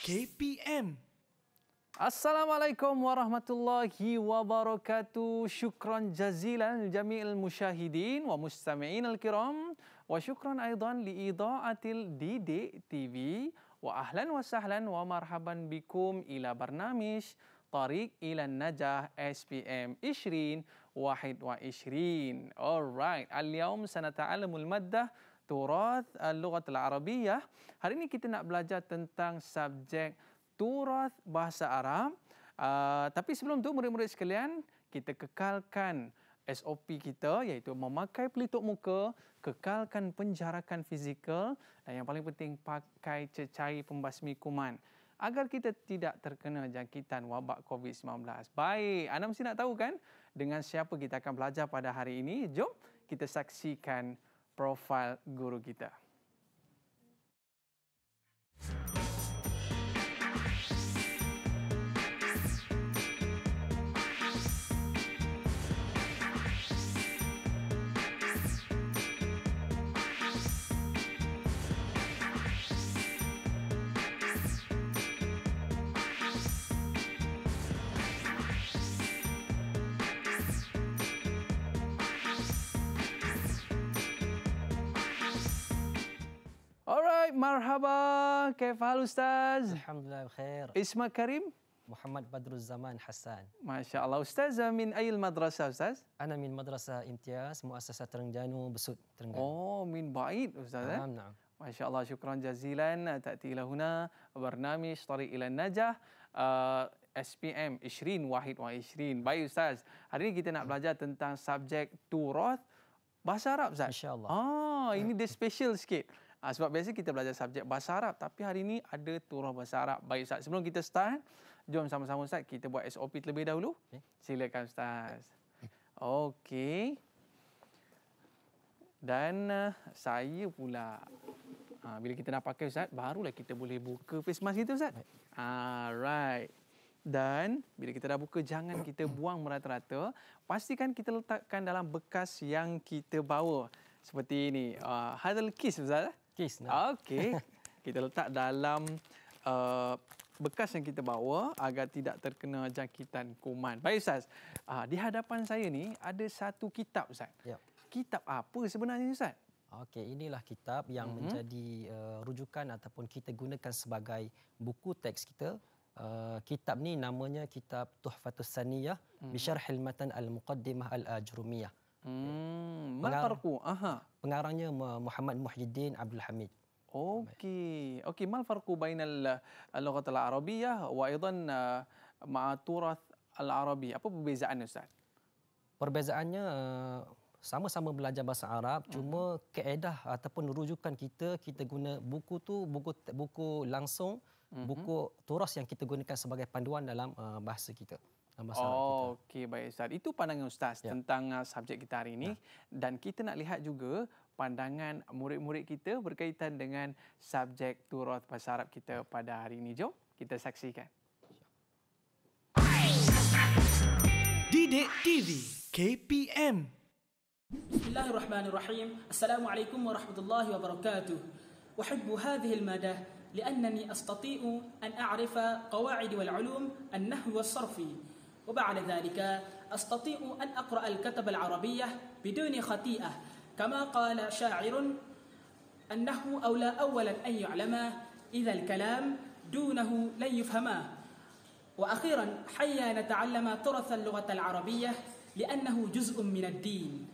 KPM. Assalamualaikum warahmatullahi wabarakatuh. Syukran jazilan jami'il musyahidin wa mustami'in al-kiram. Wa syukran aidan li'ida'atil didik TV. Wa ahlan wa sahlan wa marhaban bikum ila barnamish. Tarik ila najah SPM Ishrin Wahid wa Ishrin. Alright. Al-yawm sanata'alamul maddah turath al-lughah uh, al-arabiyah. Hari ini kita nak belajar tentang subjek turath bahasa Arab. Uh, tapi sebelum tu murid-murid sekalian, kita kekalkan SOP kita iaitu memakai pelitup muka, kekalkan penjarakan fizikal dan yang paling penting pakai cecair pembasmi kuman agar kita tidak terkena jangkitan wabak COVID-19. Baik, anda mesti nak tahu kan dengan siapa kita akan belajar pada hari ini? Jom kita saksikan profil guru kita. marhaba. Kefal Ustaz. Alhamdulillah, khair. Isma Karim. Muhammad Badruz Zaman Hassan. Masya Allah. Ustaz, min ayil madrasah Ustaz? Ana min madrasah imtiaz, muassasah Terengganu, Besut Terengganu. Oh, min baik Ustaz. Eh? Alhamdulillah. Masya Allah, syukran jazilan. Ta'ati ila huna, bernami syutari ila najah. Uh, ah, SPM Ishrin Wahid Wahid Ishrin. Baik Ustaz, hari ini kita nak belajar tentang subjek Turoth Bahasa Arab Ustaz. InsyaAllah. Ah, ini dia special sikit. Ha, sebab biasa kita belajar subjek bahasa Arab tapi hari ini ada turah bahasa Arab. Baik Ustaz, sebelum kita start, jom sama-sama Ustaz kita buat SOP terlebih dahulu. Silakan Ustaz. Okey. Dan uh, saya pula ha, bila kita nak pakai Ustaz, barulah kita boleh buka face mask kita Ustaz. Alright. Ah, Dan bila kita dah buka, jangan kita buang merata-rata. Pastikan kita letakkan dalam bekas yang kita bawa. Seperti ini. Uh, Hadal kiss, Ustaz. Kes nak. Ah, okey. Kita letak dalam uh, bekas yang kita bawa agar tidak terkena jangkitan kuman. Baik Ustaz, uh, di hadapan saya ni ada satu kitab Ustaz. Ya. Kitab apa sebenarnya Ustaz? Okey, inilah kitab yang mm-hmm. menjadi uh, rujukan ataupun kita gunakan sebagai buku teks kita. Uh, kitab ni namanya kitab Tuhfatus Saniyah mm-hmm. bi Syarhil Matan Al Muqaddimah Al Ajrumiyah. Hmm, ya. Malfarku, aha. Pengarangnya Muhammad Muhyiddin Abdul Hamid. Okey. Okey, Malfarku bainal al-lughat eh, al-arabiyyah wa aidan eh, ma'a turath al-arabi. Apa perbezaannya Ustaz? Perbezaannya eh, sama-sama belajar bahasa Arab hmm. cuma hmm. kaedah ataupun rujukan kita kita guna buku tu buku buku langsung mhm. buku turas yang kita gunakan sebagai panduan dalam bahasa kita masalah oh, kita. Okey, baik Ustaz. Itu pandangan Ustaz ya. tentang uh, subjek kita hari ini. Ya. Dan kita nak lihat juga pandangan murid-murid kita berkaitan dengan subjek turut bahasa kita ya. pada hari ini. Jom kita saksikan. Didik TV KPM Bismillahirrahmanirrahim. Assalamualaikum warahmatullahi wabarakatuh. أحب هذه المادة لأنني أستطيع أن أعرف قواعد والعلوم النحو والصرفي وبعد ذلك أستطيع أن أقرأ الكتب العربية بدون خطيئة كما قال شاعر أنه أولى أولا أن يعلم إذا الكلام دونه لن يفهماه وأخيرا حيا نتعلم ترث اللغة العربية لأنه جزء من الدين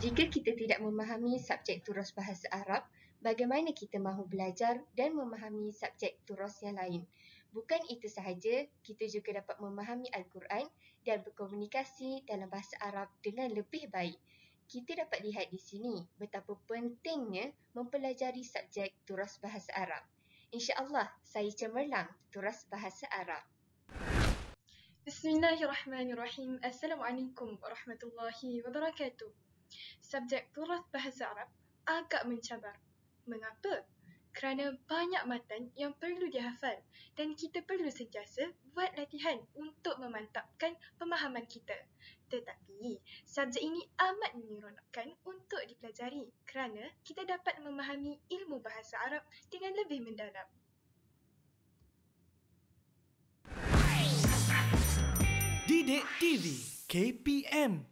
Jika kita tidak memahami subjek turus bahasa Arab, bagaimana kita mahu belajar dan memahami subjek turus yang lain? Bukan itu sahaja, kita juga dapat memahami Al-Quran dan berkomunikasi dalam bahasa Arab dengan lebih baik. Kita dapat lihat di sini betapa pentingnya mempelajari subjek turas bahasa Arab. Insya Allah saya cemerlang turas bahasa Arab. Bismillahirrahmanirrahim. Assalamualaikum warahmatullahi wabarakatuh. Subjek turas bahasa Arab agak mencabar. Mengapa? kerana banyak matan yang perlu dihafal dan kita perlu sentiasa buat latihan untuk memantapkan pemahaman kita. Tetapi, subjek ini amat menyeronokkan untuk dipelajari kerana kita dapat memahami ilmu bahasa Arab dengan lebih mendalam. Didik TV KPM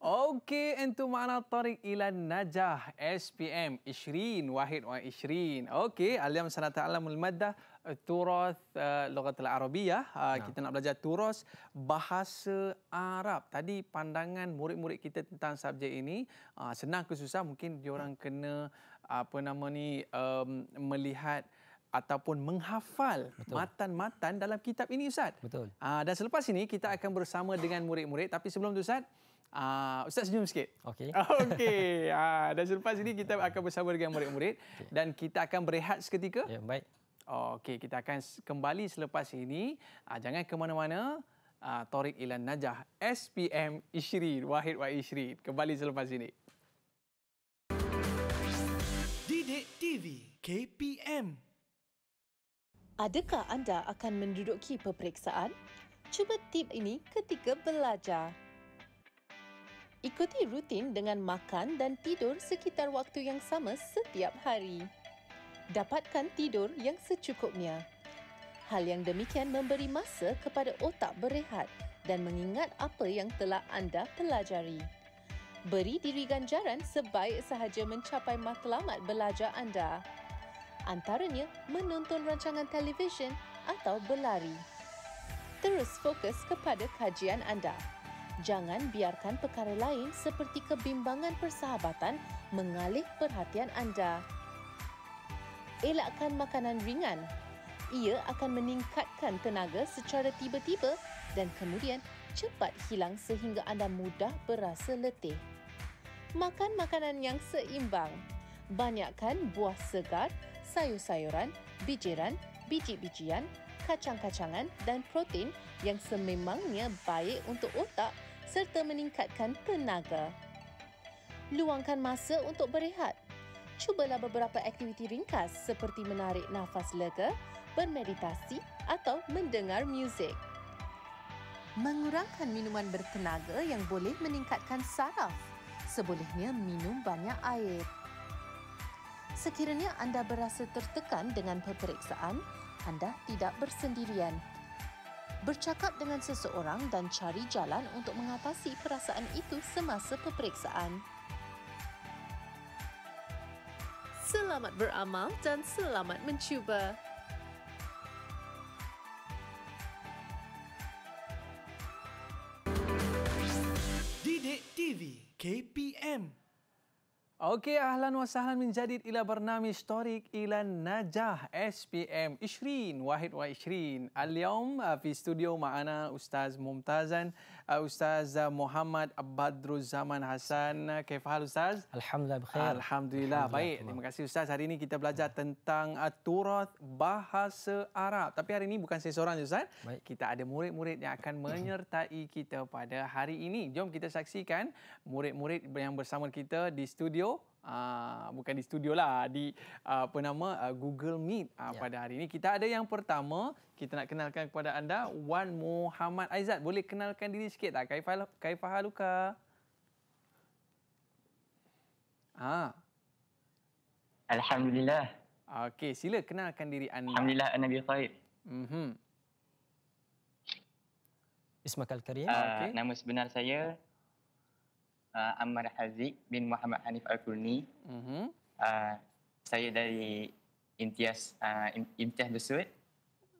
Okey, entu mana tarik ila najah SPM Ishrin Wahid wa Ishrin. Okey, alam sana alamul maddah eh, turas uh, eh, logat al-arabiyah. Uh, nah. Ya. kita nak belajar turas bahasa Arab. Tadi pandangan murid-murid kita tentang subjek ini uh, senang ke susah mungkin diorang kena apa nama ni um, melihat ataupun menghafal matan-matan dalam kitab ini Ustaz. Betul. Uh, dan selepas ini kita akan bersama dengan murid-murid tapi sebelum itu Ustaz Uh, Ustaz senyum sikit. Okey. Okey. Uh, dan selepas ini kita akan bersama dengan murid-murid. Okay. Dan kita akan berehat seketika. Ya, yeah, baik. Okey, kita akan kembali selepas ini. Uh, jangan ke mana-mana. Uh, Torik Ilan Najah, SPM Ishri, Wahid Wahid Ishri. Kembali selepas ini. Didik TV, KPM. Adakah anda akan menduduki peperiksaan? Cuba tip ini ketika belajar. Ikuti rutin dengan makan dan tidur sekitar waktu yang sama setiap hari. Dapatkan tidur yang secukupnya. Hal yang demikian memberi masa kepada otak berehat dan mengingat apa yang telah anda pelajari. Beri diri ganjaran sebaik sahaja mencapai matlamat belajar anda. Antaranya menonton rancangan televisyen atau berlari. Terus fokus kepada kajian anda. Jangan biarkan perkara lain seperti kebimbangan persahabatan mengalih perhatian anda. Elakkan makanan ringan. Ia akan meningkatkan tenaga secara tiba-tiba dan kemudian cepat hilang sehingga anda mudah berasa letih. Makan makanan yang seimbang. Banyakkan buah segar, sayur-sayuran, bijiran, biji-bijian, kacang-kacangan dan protein yang sememangnya baik untuk otak serta meningkatkan tenaga. Luangkan masa untuk berehat. Cubalah beberapa aktiviti ringkas seperti menarik nafas lega, bermeditasi atau mendengar muzik. Mengurangkan minuman bertenaga yang boleh meningkatkan saraf. Sebolehnya minum banyak air. Sekiranya anda berasa tertekan dengan peperiksaan, anda tidak bersendirian bercakap dengan seseorang dan cari jalan untuk mengatasi perasaan itu semasa peperiksaan. Selamat beramal dan selamat mencuba. Didik TV KPM Okey, ahlan wa sahlan min jadid ila bernami historik ila najah SPM Ishrin, Wahid wa Ishrin. Al-yawm uh, fi studio ma'ana Ustaz Mumtazan, uh, Ustaz uh, Muhammad Badruz Zaman Hasan. Kaif hal Ustaz? Alhamdulillah, Alhamdulillah. Alhamdulillah, baik. Terima kasih Ustaz. Hari ini kita belajar tentang turut bahasa Arab. Tapi hari ini bukan saya seorang Ustaz. Baik. Kita ada murid-murid yang akan menyertai kita pada hari ini. Jom kita saksikan murid-murid yang bersama kita di studio. Ah, bukan di studio lah di ah, apa nama ah, Google Meet ya. pada hari ini kita ada yang pertama kita nak kenalkan kepada anda Wan Muhammad Aizat boleh kenalkan diri sikit tak Kaifah Kaifah Haluka Ah. Ha. Alhamdulillah. Okey, sila kenalkan diri anda. Alhamdulillah, Nabi Khair. Mm-hmm. Ismail Karim. Uh, okay. Nama sebenar saya uh, Ammar Haziq bin Muhammad Hanif Al-Kurni. Uh-huh. Uh, saya dari intias uh, Imtiaz Besut.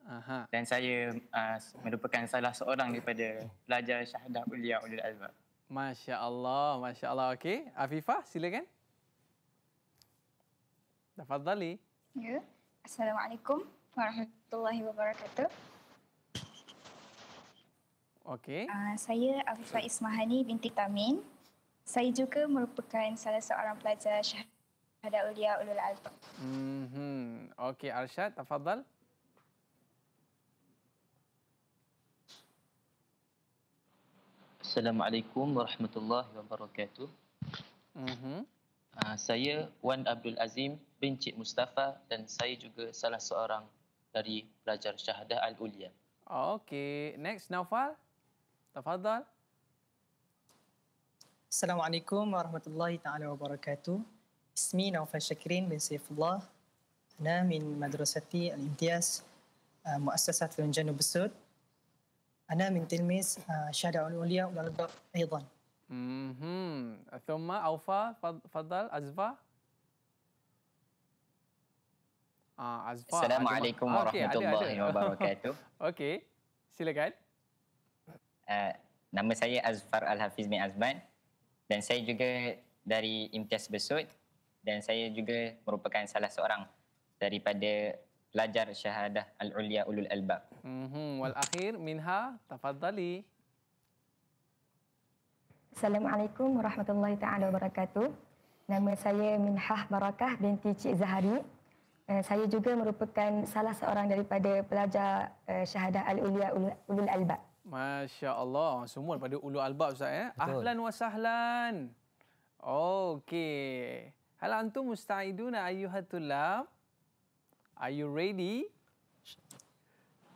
Ah, Aha. Dan saya uh, merupakan salah seorang daripada pelajar syahadah Ulia Ulil Albab. Masya Allah, Masya Allah. Okey, Afifah silakan. Dapat Dali. Ya, Assalamualaikum warahmatullahi wabarakatuh. Okey. Uh, saya Afifah Ismahani binti Tamin. Saya juga merupakan salah seorang pelajar Syahadat Ulia Ulul Albab. Hmm, Okey, Arshad, tafadhal. Assalamualaikum warahmatullahi wabarakatuh. Mhm. Uh, saya Wan Abdul Azim bin Cik Mustafa dan saya juga salah seorang dari pelajar Syahadah Al-Ulia. Okey, next Naufal. Tafadhal. السلام عليكم ورحمة الله تعالى وبركاته اسمي نوفا شكرين بن سيف الله أنا من مدرستي الامتياز آه، مؤسسة في جنوب السود أنا من تلميذ آه، شهادة العليا والألباب أيضا مهم. ثم أوفا فضل أزفا آه أزفا السلام عليكم ورحمة الله وبركاته أوكي سيلكان آه، Uh, nama saya Azfar Al-Hafiz bin Azman. dan saya juga dari imtias besut dan saya juga merupakan salah seorang daripada pelajar syahadah al-ulia ulul albab. Mhm wal akhir minha tafadhali. Assalamualaikum warahmatullahi taala wabarakatuh. Nama saya Minhah Barakah binti Cik Zahari. Eh, saya juga merupakan salah seorang daripada pelajar eh, syahadah al-ulia ulul albab. Masya Allah. Semua daripada Ulu Albab Ustaz. Eh? Ahlan wa sahlan. Okey. Hal antum musta'iduna ayuhatulam. Are you ready?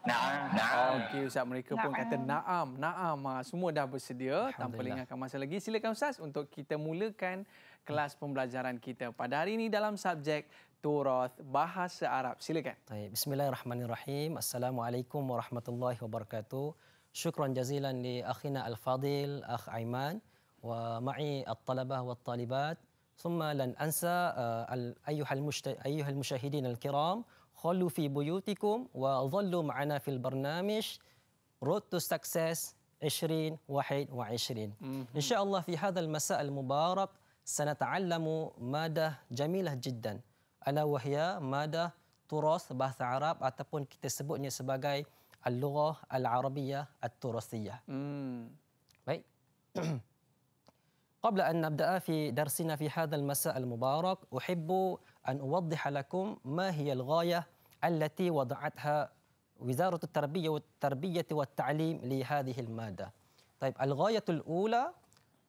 Na'am. Na'am. Okey Ustaz mereka pun kata na'am. Na'am. Ah, semua dah bersedia. Tanpa lingkakan masa lagi. Silakan Ustaz untuk kita mulakan kelas pembelajaran kita pada hari ini dalam subjek Turoth Bahasa Arab. Silakan. Bismillahirrahmanirrahim. Assalamualaikum warahmatullahi wabarakatuh. شكرا جزيلا لاخينا الفاضل اخ ايمان ومعي الطلبه والطالبات ثم لن انسى آه، ايها ايها المشاهدين الكرام خلوا في بيوتكم وظلوا معنا في البرنامج رود تو سكسس 2021 ان شاء الله في هذا المساء المبارك سنتعلم ماده جميله جدا الا وهي ماده تراث بحث عرب ataupun kita sebutnya sebagai اللغة العربية التراثية طيب. قبل أن نبدأ في درسنا في هذا المساء المبارك أحب أن أوضح لكم ما هي الغاية التي وضعتها وزارة التربية والتربية والتعليم لهذه المادة طيب الغاية الأولى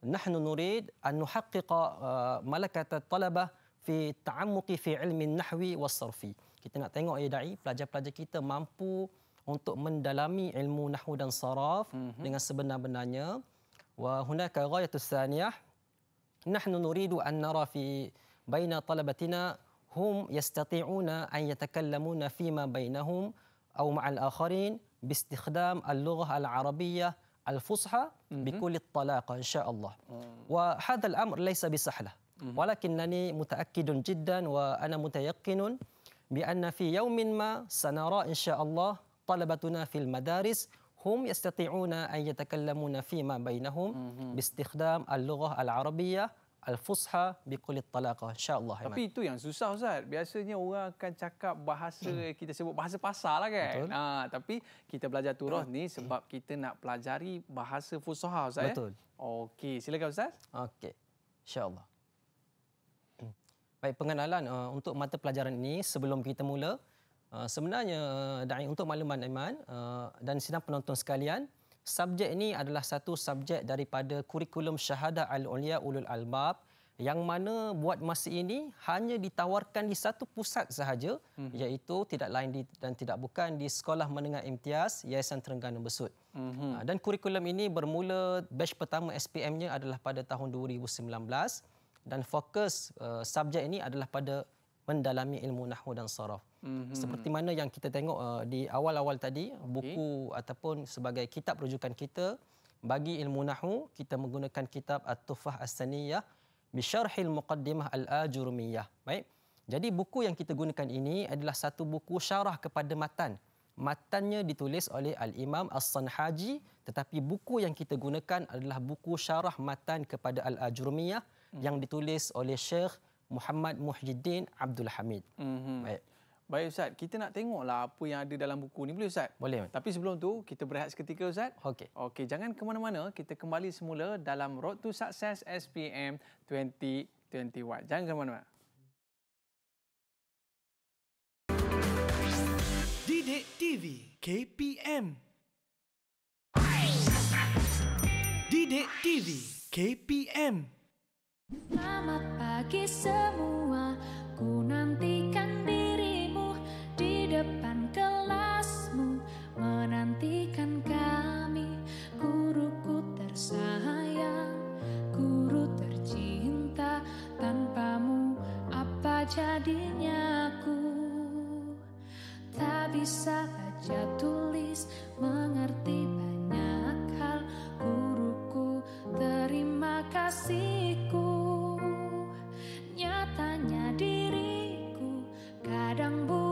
نحن نريد أن نحقق آه، ملكة الطلبة في التعمق في علم النحو والصرف. Kita nak tengok ya eh, Dai, pelajar-pelajar kita mampu untuk mendalami ilmu nahwu dan saraf mm-hmm. dengan sebenar-benarnya wa hunaka ghayatu tsaniyah nahnu nuridu an nara fi baina talabatina hum yastati'una an yatakallamuna fi ma bainahum aw أو مع الآخرين باستخدام اللغة العربية الفصحى بكل الطلاقة إن شاء الله وهذا الأمر ليس بسهلة ولكنني متأكد جدا وأنا متيقن بأن في يوم ما سنرى إن شاء الله Talabatuna في madaris, هم يستطيعون أن يتكلمون فيما بينهم باستخدام اللغة العربية Al-Fusha al bikul talaqah insyaallah Tapi itu yang susah Ustaz. Biasanya orang akan cakap bahasa hmm. kita sebut bahasa pasal lah kan. Ha, tapi kita belajar turah hmm. ni sebab kita nak pelajari bahasa fusaha Ustaz Betul. ya. Betul. Okey, silakan Ustaz. Okey. Insyaallah. Hmm. Baik pengenalan uh, untuk mata pelajaran ini sebelum kita mula, Ah, sebenarnya ah, dai untuk makluman iman uh, ah, dan sidang penonton sekalian subjek ini adalah satu subjek daripada kurikulum syahadah al-ulia ulul albab yang mana buat masa ini hanya ditawarkan di satu pusat sahaja mm-hmm. iaitu tidak lain di, dan tidak bukan di sekolah menengah imtiaz Yayasan Terengganu Besut. Mm-hmm. Dan kurikulum ini bermula batch pertama SPM-nya adalah pada tahun 2019 dan fokus uh, subjek ini adalah pada mendalami ilmu nahwu dan sarf. mm hmm seperti mana yang kita tengok uh, di awal-awal tadi okay. buku ataupun sebagai kitab rujukan kita bagi ilmu nahwu kita menggunakan kitab At-Tuffah As-Saniyah bi Muqaddimah Al-Ajurmiyah baik jadi buku yang kita gunakan ini adalah satu buku syarah kepada matan matannya ditulis oleh Al-Imam As-Sanhaji tetapi buku yang kita gunakan adalah buku syarah matan kepada Al-Ajurmiyah hmm. yang ditulis oleh Syekh Muhammad Muhyiddin Abdul Hamid. Mm-hmm. Baik. Baik Ustaz, kita nak tengoklah apa yang ada dalam buku ni boleh Ustaz? Boleh. Man. Tapi sebelum tu, kita berehat seketika Ustaz. Okey. Okey, jangan ke mana-mana, kita kembali semula dalam Road to Success SPM 2021. Jangan ke mana-mana. Didik TV KPM Didik TV KPM Selamat pagi semua, ku nanti. jadinya aku Tak bisa baca tulis Mengerti banyak hal Guruku terima kasihku Nyatanya diriku kadang butuh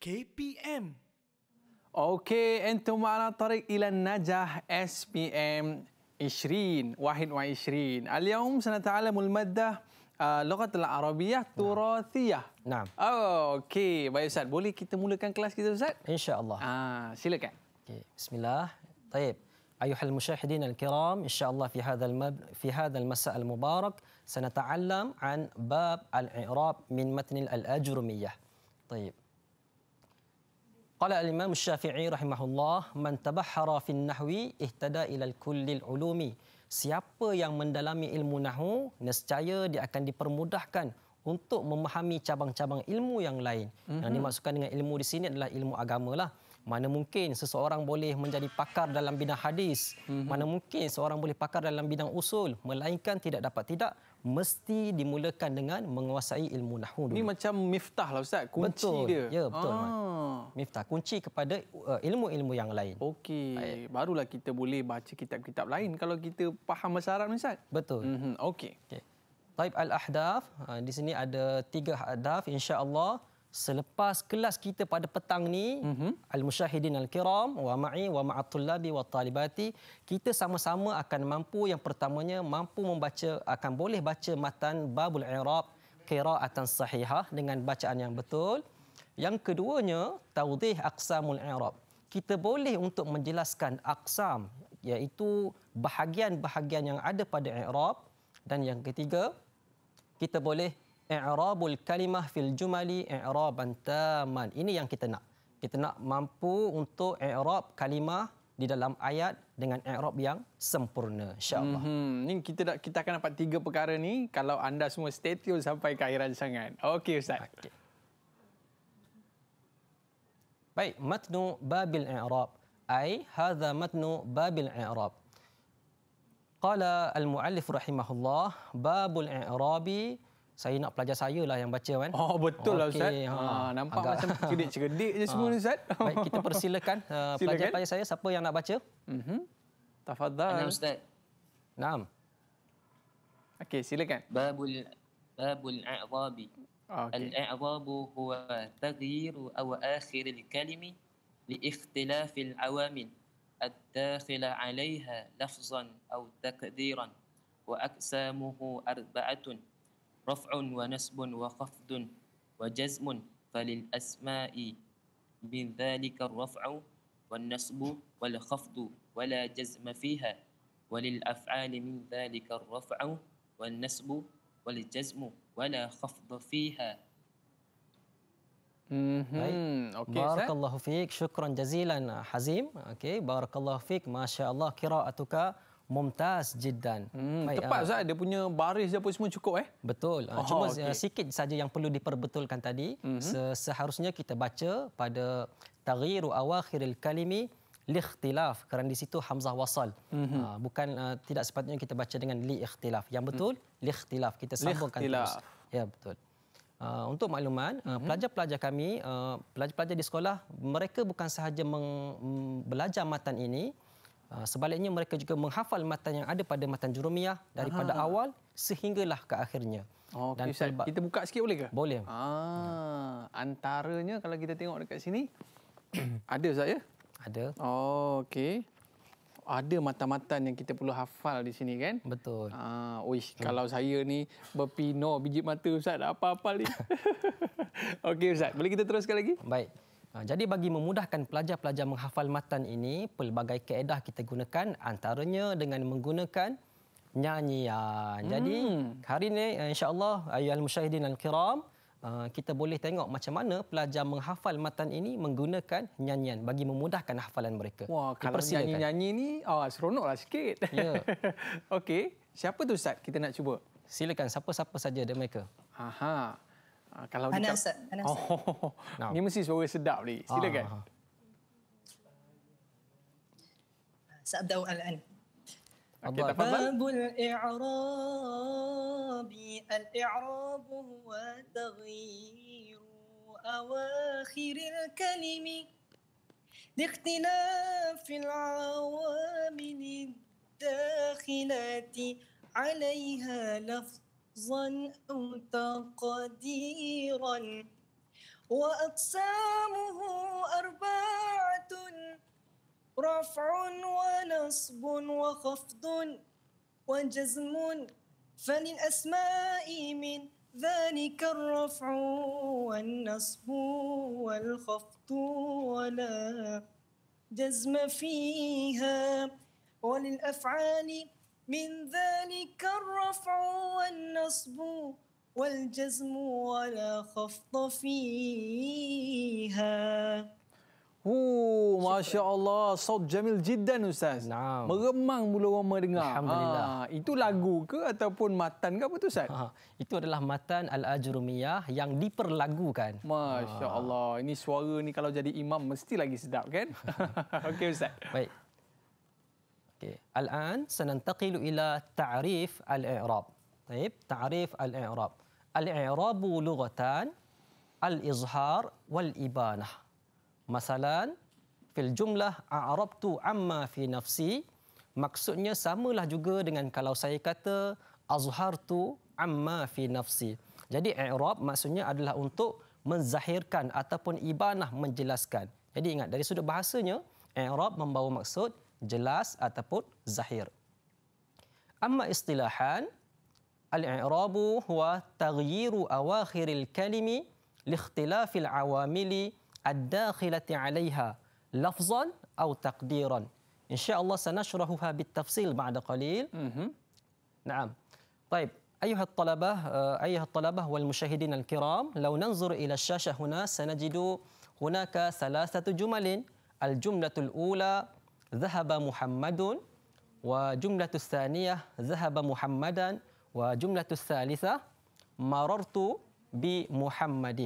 كي بي ام اوكي انتم معنا الطريق الى النجاح اس بي ام 21 اليوم سنتعلم الماده لغة العربية التراثية. نعم اوكي Oh, Okey, baik Ustaz. Boleh kita mulakan kelas kita Ustaz? InsyaAllah. Ah, silakan. Okay. الله طيب. أيها المشاهدين الكرام إن شاء الله في هذا المب... في هذا المساء المبارك سنتعلم عن باب الإعراب من متن الأجرمية طيب Qala al-Imam Syafi'i rahimahullah man tabahhara fil nahwi ihtada ila kullil ulumi. Siapa yang mendalami ilmu nahwu nescaya dia akan dipermudahkan untuk memahami cabang-cabang ilmu yang lain. Yang mhm. dimaksudkan dengan ilmu di sini adalah ilmu agama lah. Mana mungkin seseorang boleh menjadi pakar dalam bidang hadis? Mhm. Mana mungkin seorang boleh pakar dalam bidang usul? Melainkan tidak dapat tidak mesti dimulakan dengan menguasai ilmu nahu. dulu. Ini macam miftah lah ustaz, kunci betul. dia. Ya, betul. Ah. Miftah kunci kepada uh, ilmu-ilmu yang lain. Okey, barulah kita boleh baca kitab-kitab lain kalau kita faham masyarakat ustaz. Betul. Mhm, okey. Okay. Taib al-ahdaf, ah, di sini ada tiga hadaf Insyaallah selepas kelas kita pada petang ni mm-hmm. al-musyahidin al-kiram wa ma'i wa ma'atullabi wa talibati kita sama-sama akan mampu yang pertamanya mampu membaca akan boleh baca matan babul i'rab qira'atan sahihah dengan bacaan yang betul yang keduanya tawdih aqsamul i'rab kita boleh untuk menjelaskan aqsam iaitu bahagian-bahagian yang ada pada i'rab dan yang ketiga kita boleh i'rabul kalimah fil jumali i'raban taman. Ini yang kita nak. Kita nak mampu untuk i'rab kalimah di dalam ayat dengan i'rab yang sempurna insyaallah. Hmm, ni kita dah, kita akan dapat tiga perkara ni kalau anda semua stay tune sampai ke akhiran sangat. Okey ustaz. Okay. Baik, matnu babil i'rab. Ai hadha matnu babil i'rab. Qala al-muallif rahimahullah babul i'rabi saya nak pelajar saya lah yang baca kan. Oh betul lah okay. Ustaz. Ha. Ah, nampak Agak. macam cerdik-cerdik je semua ni ha. Ustaz. Baik kita persilakan uh, pelajar-pelajar saya siapa yang nak baca. Mm-hmm. Tafadhal. Nama Ustaz. Naam. Okey silakan. Babul babul a'rabi. Okay. Al-i'rab huwa taghyir aw akhir al-kalimi li ikhtilaf al-awamil الداخل lafzan لفظا takdiran, wa وأقسامه أربعة رفع ونسب وخفض وجزم فللأسماء من ذلك الرفع والنسب والخفض ولا جزم فيها وللأفعال من ذلك الرفع والنسب والجزم ولا خفض فيها طيب. بارك الله فيك شكرا جزيلا حزيم اوكي بارك الله فيك ما شاء الله قراءتك Mumtaz Jidan. Hmm, Baik, tepat Ustaz, uh, dia punya baris dia pun semua cukup eh. Betul. oh, cuma okay. Ah, sikit saja yang perlu diperbetulkan tadi. Mm-hmm. Seharusnya kita baca pada taghyiru awakhiril kalimi liikhtilaf kerana di situ hamzah wasal. Mm-hmm. bukan uh, tidak sepatutnya kita baca dengan liikhtilaf. Yang hmm. betul mm-hmm. liikhtilaf. Kita sambungkan li terus. Ya, betul. Uh, untuk makluman, uh, mm-hmm. pelajar-pelajar kami, uh, pelajar-pelajar di sekolah, mereka bukan sahaja meng- belajar matan ini Ah, sebaliknya mereka juga menghafal matan yang ada pada matan Jurumiyah daripada Aha. awal sehinggalah ke akhirnya. Oh, Dan kita buka sikit boleh ke? Boleh. Ah, antaranya kalau kita tengok dekat sini ada Ustaz ya? Ada. Oh, okey. Ada matan-matan yang kita perlu hafal di sini kan? Betul. Ah, uish, hmm. kalau saya ni berpino biji mata Ustaz apa-apa ni. okey Ustaz, boleh kita teruskan lagi? Baik. Ha, jadi bagi memudahkan pelajar-pelajar menghafal matan ini, pelbagai kaedah kita gunakan antaranya dengan menggunakan nyanyian. Jadi hmm. hari ini eh, insya-Allah ayyuhal musyahidin al-kiram eh, kita boleh tengok macam mana pelajar menghafal matan ini menggunakan nyanyian bagi memudahkan hafalan mereka. Wah, kalau nyanyi-nyanyi ni oh, ah, seronoklah sikit. Ya. Okey, siapa tu Ustaz kita nak cuba? Silakan siapa-siapa saja ada mereka. Aha. Ah, kalau Hana Ustaz. Hana Ustaz. Oh, no. Ni mesti suara sedap ni. Silakan. Ha, سأبدأ الآن باب الإعراب الإعراب هو تغيير أواخر الكلم لاختلاف العوامل الداخلة عليها لفظ حفظا أو تقديرا وأقسامه أربعة رفع ونصب وخفض وجزم فللأسماء من ذلك الرفع والنصب والخفض ولا جزم فيها وللأفعال من ذلك الرفع والنصب والجزم ولا خفض فيها هو ما شاء الله صوت جميل جدا استاذ نعم مرمang bulu roma alhamdulillah ah, itu lagu ke ataupun matan ke apa tu ustaz ah, itu adalah matan al ajrumiyah yang diperlagukan masya ah. allah ini suara ni kalau jadi imam mesti lagi sedap kan okey ustaz baik Okay. Al-an sananتقل الى تعريف الاعراب. طيب تعريف الاعراب. الاعراب لغة الاظهار والابانة. مثلا في الجملة اعربت عما في نفسي maksudnya samalah juga dengan kalau saya kata azhartu amma fi nafsi. Jadi i'rab maksudnya adalah untuk menzahirkan ataupun ibanah menjelaskan. Jadi ingat dari sudut bahasanya i'rab membawa maksud jelas ataupun zahir. Amma istilahan al-i'rabu huwa taghyiru awakhiril kalimi liikhtilafil awamili ad-dakhilati 'alayha lafzan أو تقديرا Insyaallah شاء الله سنشرحها بالتفصيل بعد قليل نعم أيها الطلبة أيها الطلبة والمشاهدين الكرام لو ننظر إلى الشاشة هنا سنجد هناك ثلاثة جمل الجملة الأولى ذهب محمد وجملة الثانية ذهب محمدا وجملة الثالثة مررت بمحمد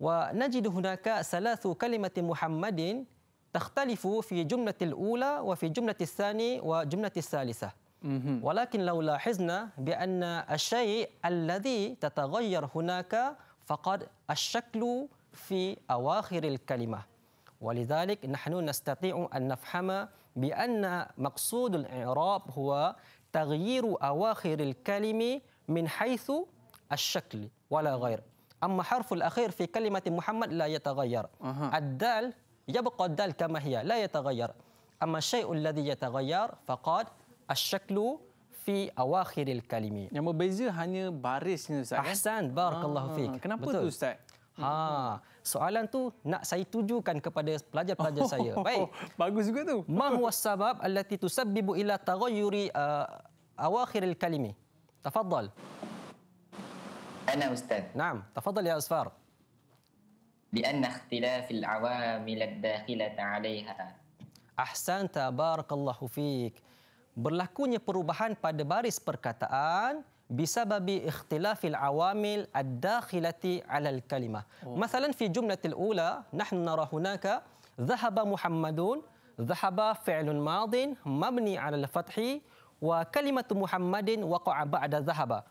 ونجد هناك ثلاث كلمة محمد تختلف في جملة الأولى وفي جملة الثانية وجملة الثالثة ولكن لو لاحظنا بأن الشيء الذي تتغير هناك فقد الشكل في أواخر الكلمة ولذلك نحن نستطيع أن نفهم بأن مقصود الإعراب هو تغيير أواخر الكلمة من حيث الشكل ولا غير أما حرف الأخير في كلمة محمد لا يتغير أه. الدال يبقى الدال كما هي لا يتغير أما الشيء الذي يتغير فقط الشكل في أواخر الكلمة. يعني berbeza hanya barisnya Ustaz. Ahsan, barakallahu ah, Kenapa tu Ustaz? Ha, soalan tu nak saya tujukan kepada pelajar-pelajar saya. Oh, Baik. Oh, bagus juga tu. Ma huwa sabab allati tusabbibu ila taghayyuri uh, awakhir al-kalimi? Tafadhal. Ana ustaz. Naam, tafadhal ya Asfar. لأن اختلاف العوامل الداخلة عليها أحسنت بارك الله فيك berlakunya perubahan pada baris perkataan بسبب اختلاف العوامل الداخلة على الكلمة أوه. مثلا في جملة الأولى نحن نرى هناك ذهب محمدون ذهب فعل ماض مبني على الفتح وكلمة محمد وقع بعد ذهب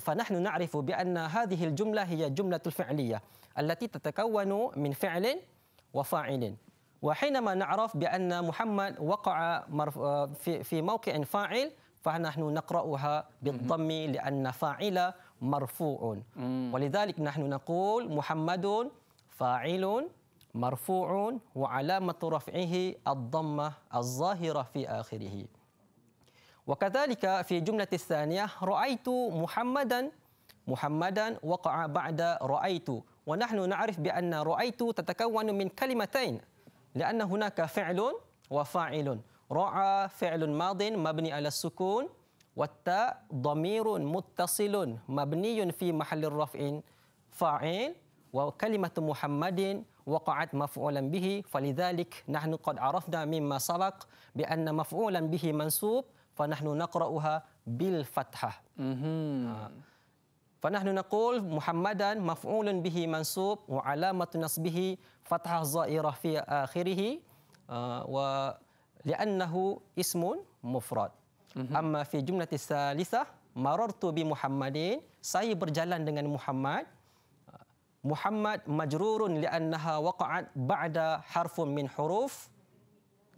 فنحن نعرف بأن هذه الجملة هي جملة الفعلية التي تتكون من فعل وفاعل وحينما نعرف بأن محمد وقع في موقع فاعل فنحن نقرأها بالضم لأن فاعل مرفوع ولذلك نحن نقول محمد فاعل مرفوع وعلامة رفعه الضمة الظاهرة في آخره وكذلك في جملة الثانية رأيت محمدا محمدا وقع بعد رأيت ونحن نعرف بأن رأيت تتكون من كلمتين لأن هناك فعل وفاعل رعى فعل ماض مبني على السكون والتاء ضمير متصل مبني في محل الرفع فاعل وكلمة محمد وقعت مفعولا به فلذلك نحن قد عرفنا مما سبق بأن مفعولا به منسوب فنحن نقرأها بالفتحة آه. فنحن نقول محمدا مفعول به منسوب وعلامة نصبه فتحة زائرة في آخره آه، و li'annahu ismun mufrad. Mm-hmm. Amma fi jumlati salisah marartu bi Muhammadin, saya berjalan dengan Muhammad. Muhammad majrurun li'annaha waqa'at ba'da harfun min huruf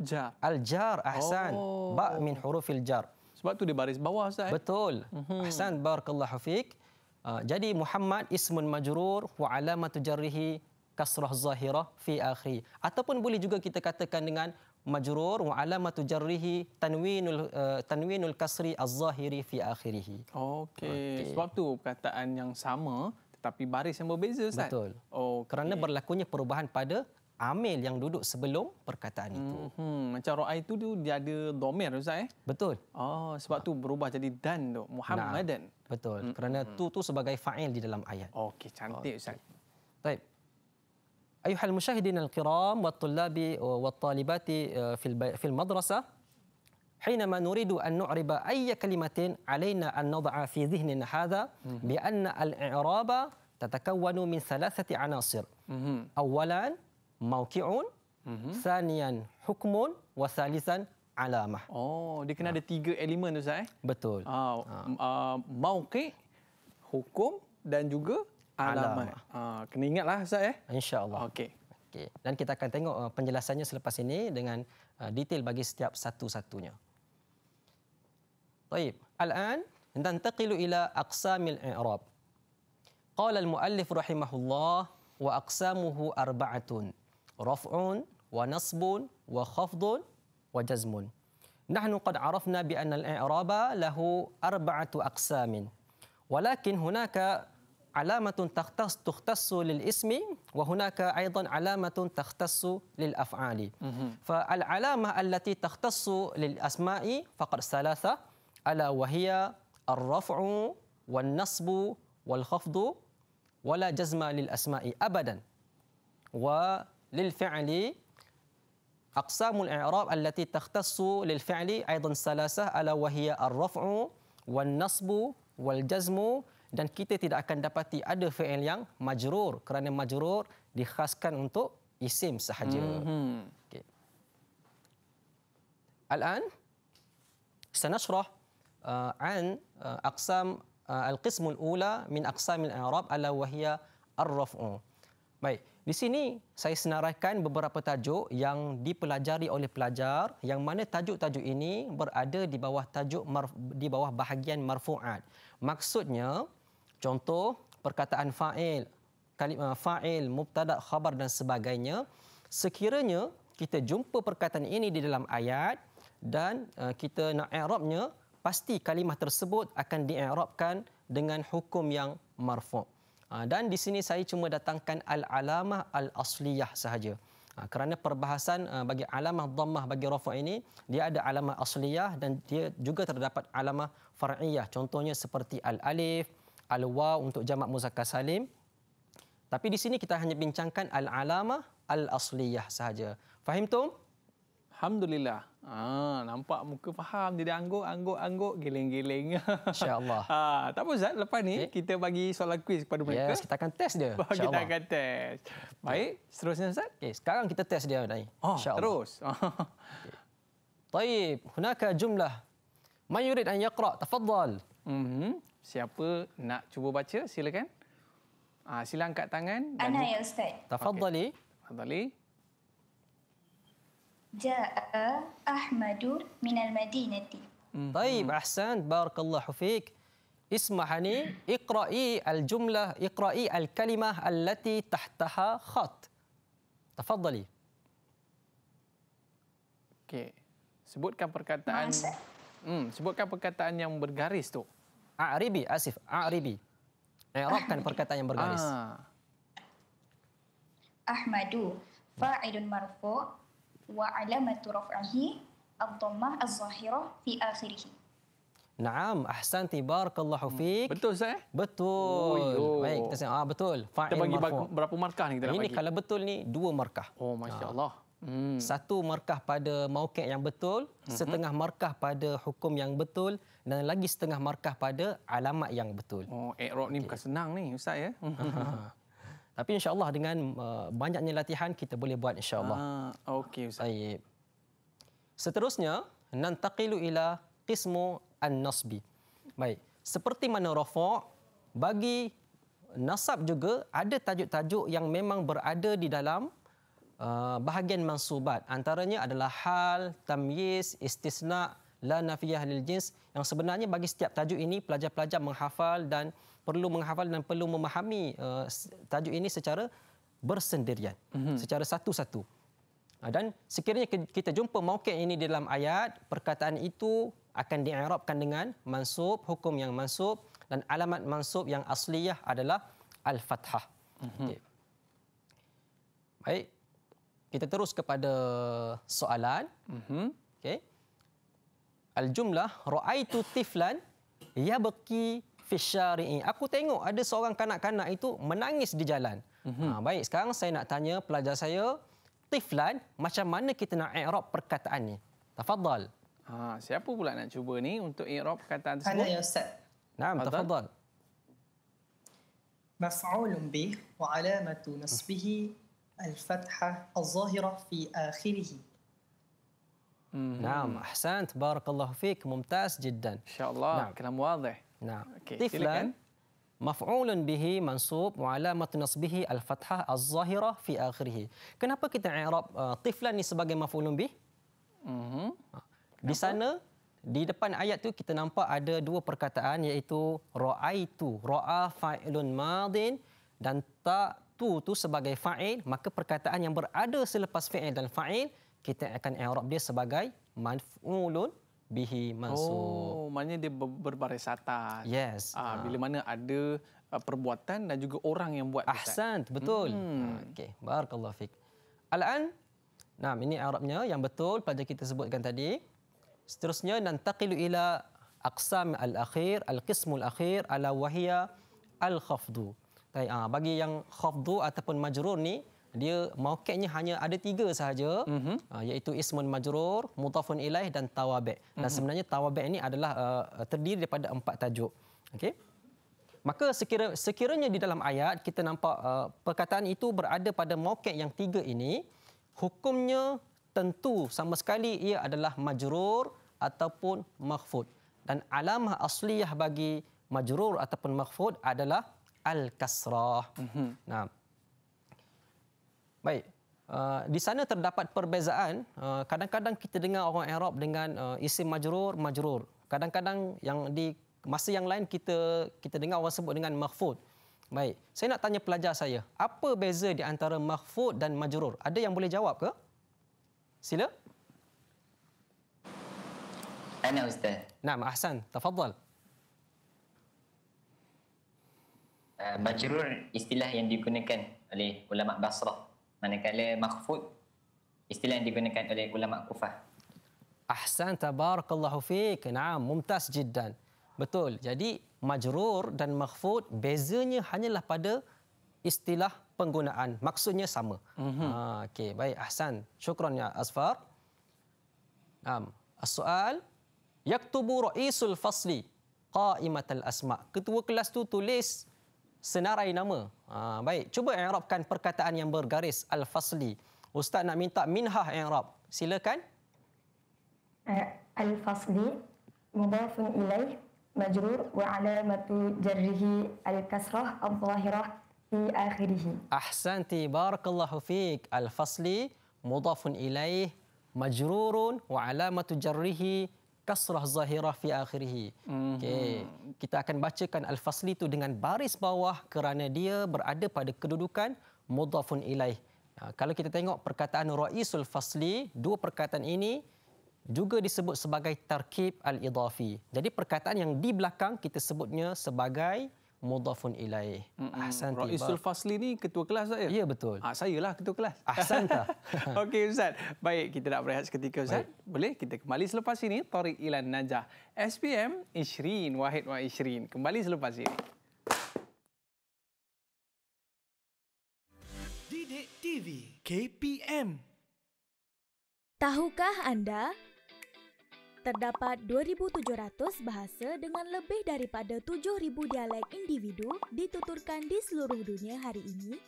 jar. Al-jar ahsan. Oh. Ba' min hurufil jar. Sebab tu di baris bawah Ustaz. Eh? Betul. Mm-hmm. Ahsan barakallahu fik. Ah, jadi Muhammad ismun majrur wa alamatu jarrihi kasrah zahirah fi akhir. Ataupun boleh juga kita katakan dengan majrur wa alamatu jarrihi tanwinul uh, tanwinul kasri az-zahiri fi akhirih. Okey. Okay. Sebab tu perkataan yang sama tetapi baris yang berbeza Ustaz. Betul. Oh, okay. kerana berlakunya perubahan pada amil yang duduk sebelum perkataan itu. Hmm, hmm. macam ra itu tu dia ada domir Ustaz eh? Betul. Oh, sebab ha. tu berubah jadi dan tu Muhammadan. Nah, betul. Hmm. Kerana mhm. tu tu sebagai fa'il di dalam ayat. Okey, cantik okay. Ustaz. Baik. أيها المشاهدين الكرام والطلاب والطالبات آه، في في المدرسة حينما نريد أن نعرب أي كلمة علينا أن نضع في ذهننا هذا بأن الإعراب تتكون من ثلاثة عناصر أولا موقع ثانيا حكم وثالثا علامة Oh, dia kena ha. نعم. ada tiga elemen tu Ustaz eh? Betul. Uh, hukum dan juga alamat. Ha, ah, kena ingatlah Ustaz eh. InsyaAllah. Okey. Okay. Dan kita akan tengok uh, penjelasannya selepas ini dengan uh, detail bagi setiap satu-satunya. Baik. Al-an, nantaqilu ila aqsamil i'rab. قال المؤلف رحمه الله وأقسامه أربعة رفع ونصب وخفض وجزم arafna bi عرفنا al الإعراب له أربعة aqsamin. Walakin هناك علامة تختص تختص للاسم وهناك أيضا علامة تختص للأفعال فالعلامة التي تختص للأسماء فقط ثلاثة ألا وهي الرفع والنصب والخفض ولا جزم للأسماء أبدا وللفعل أقسام الإعراب التي تختص للفعل أيضا ثلاثة ألا وهي الرفع والنصب والجزم dan kita tidak akan dapati ada fi'il yang majrur kerana majrur dikhaskan untuk isim sahaja. Mm-hmm. Okey. Al-an sanashrah uh, an uh, aqsam uh, al-qism al-ula min aqsam al arab ala wa hiya ar-raf'u. Baik, di sini saya senaraikan beberapa tajuk yang dipelajari oleh pelajar yang mana tajuk-tajuk ini berada di bawah tajuk di bawah bahagian marfuat. Maksudnya, Contoh perkataan fa'il, kalimah fa'il, mubtada, khabar dan sebagainya. Sekiranya kita jumpa perkataan ini di dalam ayat dan eh, kita nak i'rabnya, pasti kalimah tersebut akan di'i'rabkan dengan hukum yang marfu'. Ah, dan di sini saya cuma datangkan al-alamah al-asliyah sahaja. Ah, kerana perbahasan eh, bagi alamah dhammah bagi rafu' ini, dia ada alamah asliyah dan dia juga terdapat alamah far'iyah. Contohnya seperti al-alif, al-waw untuk jamak muzakkar salim. Tapi di sini kita hanya bincangkan al alama al-asliyah sahaja. Faham tu? Alhamdulillah. Ah, nampak muka faham. Jadi angguk, angguk, angguk. Geleng-geleng. InsyaAllah. Ah, tak apa Zat. Lepas ni okay. kita bagi soalan kuis kepada mereka. Yes, kita akan test dia. InsyaAllah. Kita Allah. akan test. Baik. Seterusnya Zat. Okay, sekarang kita test dia. Nai. Oh, Insya terus. Okay. Taib. Hunaka jumlah. Mayurid an yakra. Tafadzal. Mm Siapa nak cuba baca silakan. Ah sila angkat tangan dan Ana ya ustaz. Tafadhali. Tafadhali. Ja'a Ahmadu min al-Madinati. طيب أحسنت بارك Ismahani. فيك al اقرأي الجملة al الكلمة al-lati خط khat. اوكي okay. sebutkan perkataan hmm sebutkan perkataan yang bergaris tu A'ribi, Asif, A'ribi. Erobkan perkataan yang bergaris. Ah. Ahmadu, fa'ilun marfu, wa alamatu raf'ahi, ad-dhammah az-zahirah fi akhirih. Naam, ahsan tibar kallahu hmm. fiik. Betul saya? Eh? Betul. Oh, Baik, kita ah, betul. Fa'il marfu. Kita bagi berapa markah ni ini kalau betul ni, dua markah. Oh, Masya Allah. Hmm. Satu markah pada mauqi' yang betul, hmm. setengah markah pada hukum yang betul dan lagi setengah markah pada alamat yang betul. Oh, i'rab ni bukan senang ni ustaz ya. Tapi insya-Allah dengan uh, banyaknya latihan kita boleh buat insya-Allah. Ah, okey ustaz. Baik. Seterusnya, nantaqilu ila qismu an-nasbi. Baik. Seperti mana rafa' bagi nasab juga ada tajuk-tajuk yang memang berada di dalam Ah, bahagian mansubat antaranya adalah hal tamyiz istisna la nafiyah lil jins yang sebenarnya bagi setiap tajuk ini pelajar-pelajar menghafal dan perlu menghafal dan perlu memahami uh, tajuk ini secara bersendirian mm-hmm. secara satu-satu ah, dan sekiranya kita jumpa mauqi' ini dalam ayat perkataan itu akan di'arabkan dengan mansub hukum yang mansub dan alamat mansub yang asliyah adalah al-fathah mm-hmm. okay. baik kita terus kepada soalan. Mm-hmm. Okay. Al-jumlah, ra'aitu tiflan yabki fi syari'i. Aku tengok ada seorang kanak-kanak itu menangis di jalan. Mm-hmm. Ha, baik, sekarang saya nak tanya pelajar saya, tiflan, macam mana kita nak i'rab perkataan ni? Tafadhal. Ha, siapa pula nak cuba ni untuk i'rab perkataan tersebut? Ana ya, Ustaz. Naam, tafadhal. Mas'ulun bih wa alamatu nasbihi الفتحة الظاهرة في آخره نعم أحسنت بارك الله فيك ممتاز جدا إن شاء الله نعم. كلام واضح نعم طفلا مفعول به منصوب وعلامة نصبه الفتحة الظاهرة في آخره kenapa kita Arab طفلا ni sebagai مفعول به di sana di depan ayat tu kita nampak ada dua perkataan iaitu ra'aitu ra'a fa'ilun madin dan ta tu tu sebagai fa'il maka perkataan yang berada selepas fi'il dan fa'il kita akan i'rab dia sebagai maf'ulun bihi mansub. Oh, maknanya dia berbaris atas. Yes. Ah, ah. bila mana ada ah, perbuatan dan juga orang yang buat. Ahsan, dekat. betul. Hmm. Ah, okey, barakallahu fik. Al-an Nah, ini Arabnya yang betul Pada kita sebutkan tadi. Seterusnya nantaqilu ila aqsam al-akhir, al-qismul akhir ala wahiya al-khafdu. al khafdu Okay, uh, bagi yang khafdu ataupun majrur ni dia mauqi'nya hanya ada tiga sahaja mm-hmm. uh, iaitu ismun majrur, mutafun ilaih dan tawabi'. Mm-hmm. Dan mhm. sebenarnya tawabi' ini adalah uh, terdiri daripada empat tajuk. Okey. Maka sekira, sekiranya di dalam ayat kita nampak uh, perkataan itu berada pada mauqi' yang tiga ini, hukumnya tentu sama sekali ia adalah majrur ataupun mahfud. Dan alamah asliyah bagi majrur ataupun mahfud adalah al-kasrah. Mm-hmm. Nah. Baik. Uh, di sana terdapat perbezaan. Uh, kadang-kadang kita dengar orang Arab dengan uh, isim majrur, majrur. Kadang-kadang yang di masa yang lain kita kita dengar orang sebut dengan mahfud. Baik. Saya nak tanya pelajar saya, apa beza di antara mahfud dan majrur? Ada yang boleh jawab ke? Sila. Ana Ustaz. Naam, Ahsan. Tafadhal. majrur ah, istilah yang digunakan oleh ulama Basrah manakala mahfud istilah yang digunakan oleh ulama Kufah Ahsan tabarakallahu fiik. Naam, mumtaz jiddan. Betul. Jadi majrur dan mahfud bezanya hanyalah pada istilah penggunaan. Maksudnya sama. Mm-hmm. Ha, ah, okay. baik Ahsan. Syukran ya Asfar. Naam. Soal yaktubu raisul fasli qaimatal asma. Ketua kelas tu tulis senarai nama. Uh, baik, cuba i'rabkan perkataan yang bergaris al-fasli. Ustaz nak minta minhah i'rab. Silakan. Eh, al-fasli mudafun ilaih majrur wa alamatu jarrihi al-kasrah al-zahirah fi akhirih. Ahsanti barakallahu fiik. Al-fasli mudafun ilaih majrurun wa alamatu jarrihi kasrah zahirah fi akhirih. Mhm. Okey, kita akan bacakan al-fasli itu dengan baris bawah kerana dia berada pada kedudukan mudhafun ilaih. Ha, kalau kita tengok perkataan raisul fasli, dua perkataan ini juga disebut sebagai tarkib al Idafi. Jadi perkataan yang di belakang kita sebutnya sebagai mudafun ilaih. Mm-hmm. Ahsan tiba. Raisul Fasli ni ketua kelas tak ya? Ya betul. Ah, saya lah ketua kelas. Ahsan tak? Okey Ustaz. Baik kita nak berehat seketika Ustaz. Baik. Boleh kita kembali selepas ini. Tariq Ilan Najah. SPM Ishrin Wahid Wa Ishrin. Kembali selepas ini. Didik TV KPM Tahukah anda Terdapat 2,700 bahasa dengan lebih daripada 7,000 dialek individu dituturkan di seluruh dunia hari ini.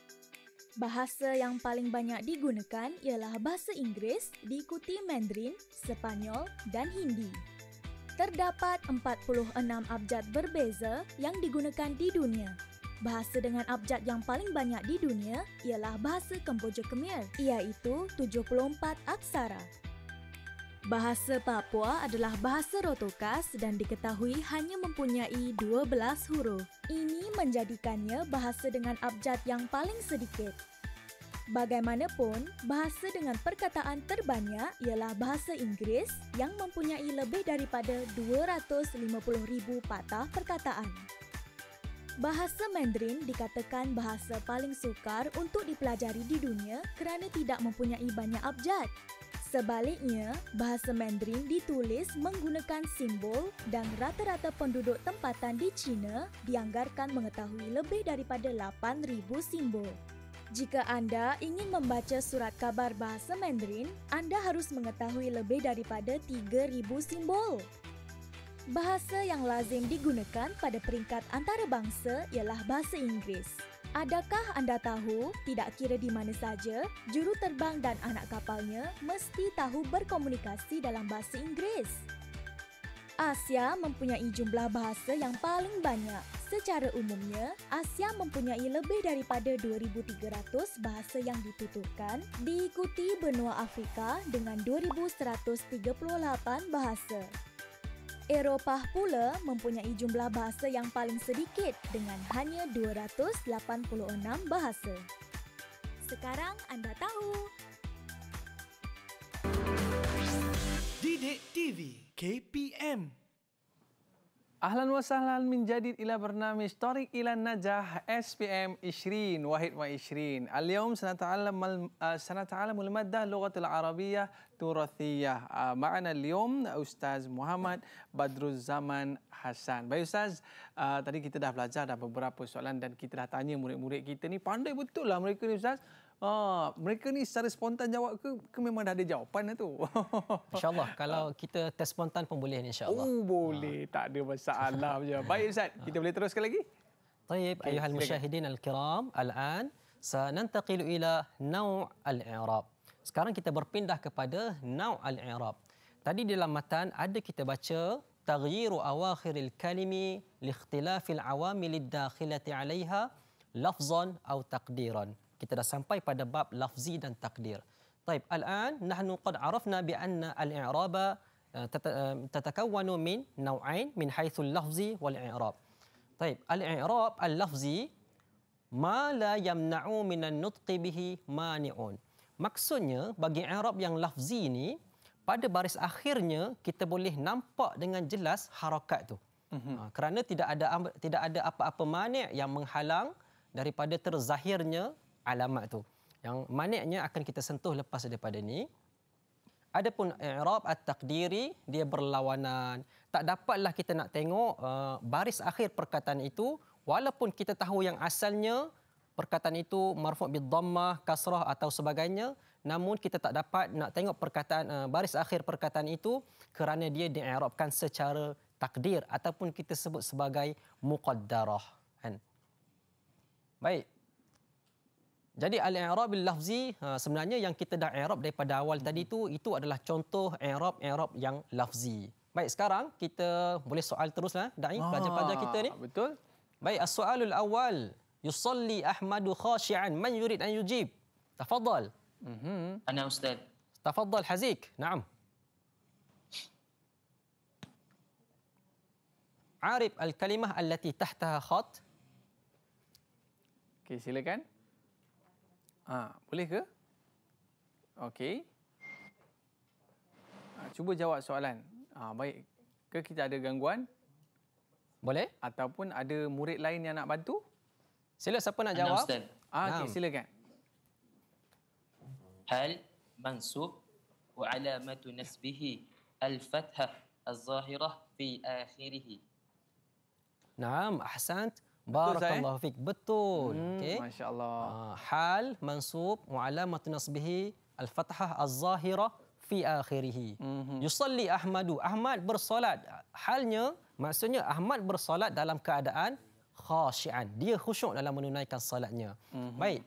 Bahasa yang paling banyak digunakan ialah bahasa Inggeris, diikuti Mandarin, Spanyol, dan Hindi. Terdapat 46 abjad berbeza yang digunakan di dunia. Bahasa dengan abjad yang paling banyak di dunia ialah bahasa Kemboja Khmer, iaitu 74 aksara. Bahasa Papua adalah bahasa rotokas dan diketahui hanya mempunyai 12 huruf. Ini menjadikannya bahasa dengan abjad yang paling sedikit. Bagaimanapun, bahasa dengan perkataan terbanyak ialah bahasa Inggeris yang mempunyai lebih daripada 250,000 ribu patah perkataan. Bahasa Mandarin dikatakan bahasa paling sukar untuk dipelajari di dunia kerana tidak mempunyai banyak abjad. Sebaliknya, bahasa Mandarin ditulis menggunakan simbol dan rata-rata penduduk tempatan di China dianggarkan mengetahui lebih daripada 8,000 simbol. Jika anda ingin membaca surat kabar bahasa Mandarin, anda harus mengetahui lebih daripada 3,000 simbol. Bahasa yang lazim digunakan pada peringkat antarabangsa ialah bahasa Inggeris. Adakah anda tahu, tidak kira di mana saja, juru terbang dan anak kapalnya mesti tahu berkomunikasi dalam bahasa Inggeris? Asia mempunyai jumlah bahasa yang paling banyak. Secara umumnya, Asia mempunyai lebih daripada 2300 bahasa yang dituturkan, diikuti benua Afrika dengan 2138 bahasa. Eropah pula mempunyai jumlah bahasa yang paling sedikit dengan hanya 286 bahasa. Sekarang anda tahu. Didik TV KPM Ahlan wa sahlan min jadid ila bernama Tariq ila Najah SPM Ishrin Wahid wa Ishrin. Al-yawm sanata'alam ah, uh, al-madda lughat al-arabiyah turathiyah. Uh, Ma'ana al-yawm Ustaz Muhammad Badruz Zaman Hassan. Baik Ustaz, ah, tadi kita dah belajar dah beberapa soalan dan kita dah tanya murid-murid kita ni. Pandai betul lah murid ni Ustaz. Ah, mereka ni secara spontan jawab ke, ke memang dah ada jawapan lah tu? InsyaAllah. Kalau ah. kita test spontan pun boleh insyaAllah. Oh boleh. Ah. Tak ada masalah macam. Baik Ustaz. Ah. Kita boleh teruskan lagi. Baik. Okay, ayuhal musyahidin al-kiram. Al-an. Sanantaqilu ila naw' al-i'rab. Sekarang kita berpindah kepada naw' al-i'rab. Tadi dalam matan ada kita baca taghyiru awakhiril kalimi li ikhtilafil awamil dakhilati 'alayha lafzan atau taqdiran kita dah sampai pada bab lafzi dan takdir. Taib, al-an nahnu qad arafna bi anna al-i'raba eh, eh, tatakawwanu min naw'ain min haythul lafzi wal i'rab. Taib, al-i'rab al-lafzi ma la yamna'u min an-nutq bihi mani'un. Maksudnya bagi i'rab yang lafzi ni pada baris akhirnya kita boleh nampak dengan jelas harakat tu. Mm-hmm. kerana tidak ada tidak ada apa-apa mani' yang menghalang daripada terzahirnya alamat tu. Yang maniknya akan kita sentuh lepas daripada ni. Adapun i'rab at-taqdiri dia berlawanan. Tak dapatlah kita nak tengok uh, baris akhir perkataan itu walaupun kita tahu yang asalnya perkataan itu marfu' bi dhammah, kasrah atau sebagainya, namun kita tak dapat nak tengok perkataan uh, baris akhir perkataan itu kerana dia di'irabkan secara takdir ataupun kita sebut sebagai muqaddarah. Kan? Baik, jadi al-i'rab lafzi ha, sebenarnya yang kita dah i'rab daripada awal hmm. tadi tu itu adalah contoh i'rab i'rab yang lafzi. Baik sekarang kita boleh soal teruslah dai ah, pelajar-pelajar kita ni. Ah, betul. Baik as-su'alul awal yusalli Ahmadu khashian man yurid an yujib. Tafadhal. Mhm. Ana ustaz. Tafadhal Hazik. Naam. Arif al-kalimah allati tahtaha khat. Okey silakan. Ha, boleh ke? Okey. Ha, cuba jawab soalan. Ha, baik. Ke kita ada gangguan? Boleh. Ataupun ada murid lain yang nak bantu? Sila siapa nak jawab? Ah, ha, okay, silakan. Hal mansub wa alamatu nasbihi al-fathah al-zahirah fi akhirih. Naam, ahsant. Barakallahu fik. Betul. Hmm, Okey. Masya-Allah. Ah, hal mansub mu'alamatun nasbihi al-fathah az-zahirah fi akhirih. Mhm. Yusalli Ahmadu. Ahmad bersolat. Halnya maksudnya Ahmad bersolat dalam keadaan khashian. Dia khusyuk dalam menunaikan solatnya. Mm-hmm. Baik.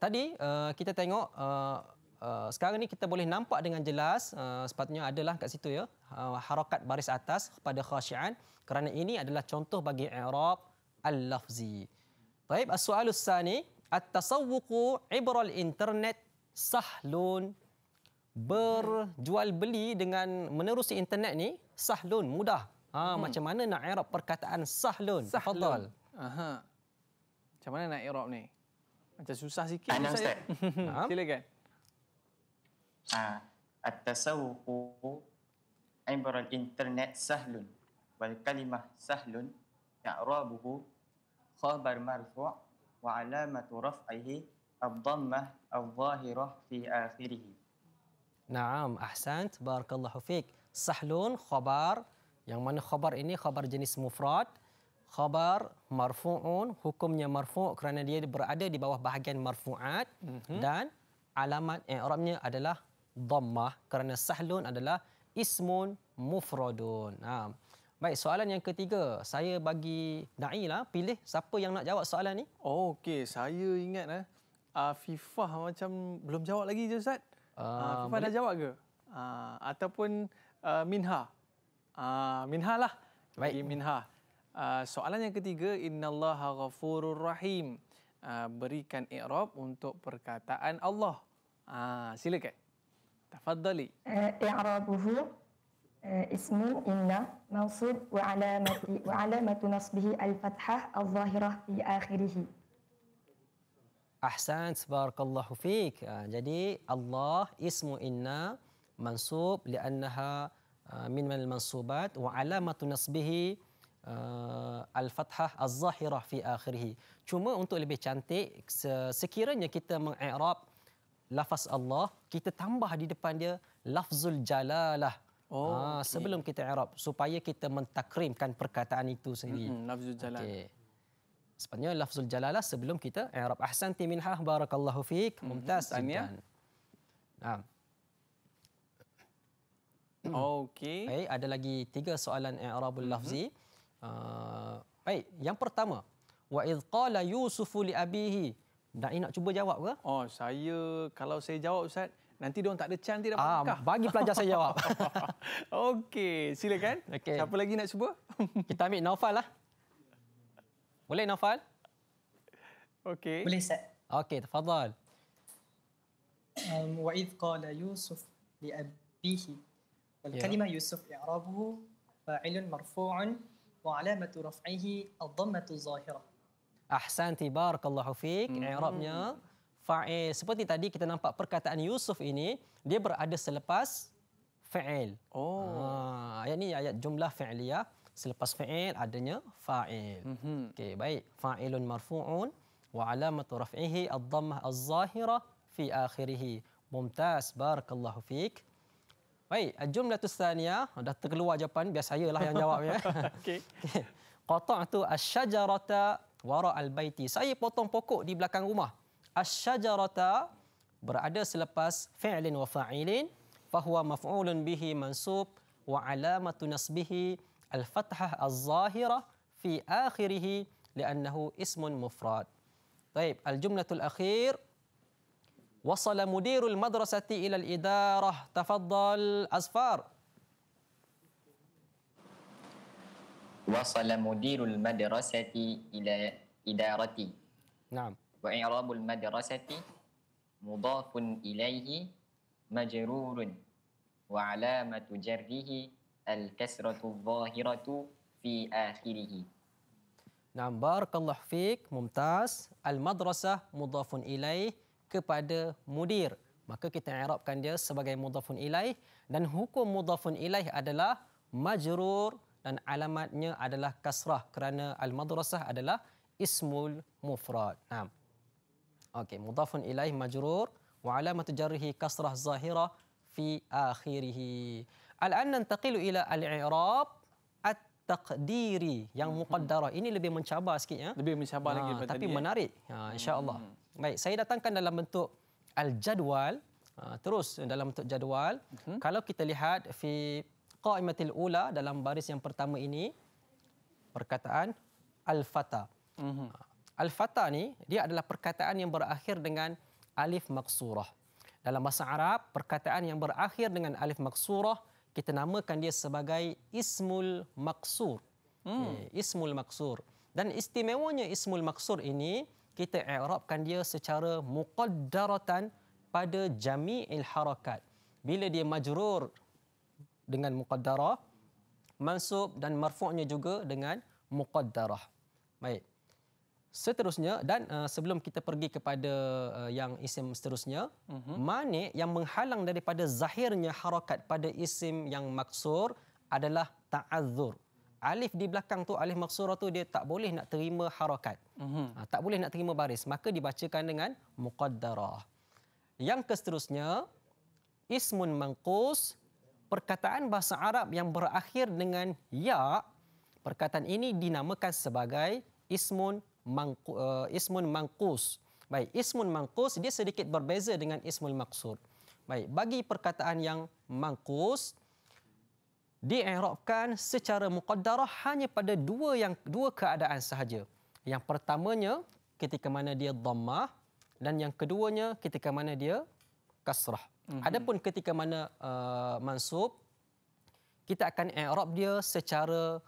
Tadi uh, kita tengok uh, Uh, sekarang ni kita boleh nampak dengan jelas uh, sepatutnya adalah kat situ ya uh, harakat baris atas pada khasyian kerana ini adalah contoh bagi i'rab al-lafzi. Baik, soal sani, at-tasawwuqu ibra internet sahlun. Berjual beli dengan menerusi internet ni sahlun, mudah. Ha, hmm. macam mana nak i'rab perkataan sahlun? Sahlun. Aha. Macam mana nak i'rab ni? Macam susah sikit. Anang Ustaz. Ya. Ha? Silakan. Ah, at-tasawwuqu ibra al-internet sahlun. Wal kalimah sahlun إعرابه خبر مرفوع وعلامة رفعه الضمة الظاهرة في آخره نعم أحسنت بارك الله فيك صحلون خبر yang mana khabar ini khabar jenis mufrad khabar marfuun hukumnya marfu kerana dia berada di bawah bahagian marfuat mm-hmm. dan alamat i'rabnya eh, adalah dhammah kerana sahlun adalah ismun mufradun nah. Baik, soalan yang ketiga. Saya bagi lah pilih siapa yang nak jawab soalan ni. Oh, okey. Saya ingat lah eh, Uh, FIFA macam belum jawab lagi je Ustaz. Uh, ah, ah, FIFA boleh. dah jawab ke? Uh, ataupun uh, Minha. Uh, Minha lah. Baik. Bagi Minha. Uh, soalan yang ketiga. Innallaha ghafurur rahim. Uh, berikan ikhrab untuk perkataan Allah. Uh, silakan. Tafadhali. Uh, eh, ikhrabuhu. اسم إن منصوب وعلامة وعلامة نصبه الفتحة الظاهرة في آخره. أحسن تبارك الله فيك. جدي الله اسم إن منصوب لأنها من من المنصوبات وعلامة نصبه الفتحة الظاهرة في آخره. cuma untuk lebih cantik sekiranya kita mengi'rab lafaz Allah kita tambah di depan dia lafzul jalalah Oh, ha, ah, okay. sebelum kita i'rab supaya kita mentakrimkan perkataan itu sendiri. Mm-hmm, lafzul jalal. Okay. Sebenarnya lafzul jalalah sebelum kita i'rab. Ahsanti minha barakallahu fiik. Mumtaz mm-hmm. Amir. Naam. Okey. Baik, ada lagi tiga soalan i'rabul mm-hmm. lafzi. Mm-hmm. Uh, baik, yang pertama. Wa id qala Yusufu li abihi. Nak nak cuba jawab ke? Oh, saya kalau saya jawab Ustaz, nanti dia tak ada chance dia dapat ah, nikah. Bagi pelajar saya jawab. Okey, silakan. Okay. Siapa lagi nak cuba? Kita ambil Naufal lah. Boleh Naufal? Okey. Boleh, Ustaz. Okey, tafadhal. Um, wa idh qala Yusuf li abihi wal ya. kalimah Yusuf i'rabuhu fa'ilun marfu'un wa alamatu raf'ihi ad-dhammatu zahirah. Ahsanti barakallahu fik. Hmm. I'rabnya mm fa'il. Eh, seperti tadi kita nampak perkataan Yusuf ini, dia berada selepas fa'il. Oh. Ha, ayat ni ayat jumlah fa'liyah. Selepas fa'il adanya fa'il. Mm-hmm. Okey, baik. Fa'ilun marfu'un wa alamatu raf'ihi ad-dhammah az-zahira fi akhirih. Mumtaz. Barakallahu fiik. Baik, jumlah tu sania. Dah terkeluar jawapan. biasalah yang jawab. ya. Okey. Okay. Qata'tu asyajarata wara al-baiti. Saya potong pokok di belakang rumah. asyajarata berada selepas fi'lin wa fa'ilin fahuwa maf'ulun bihi mansub wa alamatu nasbihi al-fathah az-zahirah fi akhirih li'annahu ismun mufrad. طيب الجملة الأخير وصل مدير المدرسة إلى الإدارة تفضل أزفار وصل مدير المدرسة إلى إدارتي نعم وإعراب المدرسة مضاف إليه مجرور وعلامة al الكسرة الظاهرة fi akhirih. نعم بارك الله فيك ممتاز المدرسة مضاف إليه kepada mudir. maka kita i'rabkan dia sebagai mudafun ilaih dan hukum mudafun ilaih adalah majrur dan alamatnya adalah kasrah kerana al-madrasah adalah ismul mufrad. Nah. Okey, mudafun ilaih majrur wa alamatu jarrihi kasrah zahira fi akhirih. Al-an nantaqilu ila al-i'rab at-taqdiri yang muqaddara. Ini lebih mencabar sikit ya. Lebih mencabar lagi ah, daripada Tapi menarik. Ha, insya-Allah. Hmm, hmm. Baik, saya datangkan dalam bentuk al-jadwal. Ha, terus dalam bentuk jadwal. Hmm. Kalau kita lihat fi qaimatil ula dalam baris yang pertama ini perkataan al-fata. Hmm. hmm. Al-Fatah ni dia adalah perkataan yang berakhir dengan alif maksurah. Dalam bahasa Arab, perkataan yang berakhir dengan alif maksurah kita namakan dia sebagai ismul maksur. Hmm. Eh, ismul maksur. Dan istimewanya ismul maksur ini kita i'rabkan dia secara muqaddaratan pada jami'il harakat. Bila dia majurur dengan muqaddarah, mansub dan marfu'nya juga dengan muqaddarah. Baik seterusnya dan uh, sebelum kita pergi kepada uh, yang isim seterusnya mm-hmm. mani yang menghalang daripada zahirnya harakat pada isim yang maksur adalah ta'azzur alif di belakang tu alif maksurah tu dia tak boleh nak terima harakat mm-hmm. uh, ah, tak boleh nak terima baris maka dibacakan dengan muqaddarah yang seterusnya ismun manqus perkataan bahasa arab yang berakhir dengan ya perkataan ini dinamakan sebagai ismun mangku, uh, ismun mangkus. Baik, ismun mangkus dia sedikit berbeza dengan ismul maqsur. Baik, bagi perkataan yang mangkus di'irabkan secara muqaddarah hanya pada dua yang dua keadaan sahaja. Yang pertamanya ketika mana dia dhammah dan yang keduanya ketika mana dia kasrah. Mm-hmm. Adapun ketika mana uh, mansub kita akan i'rab dia secara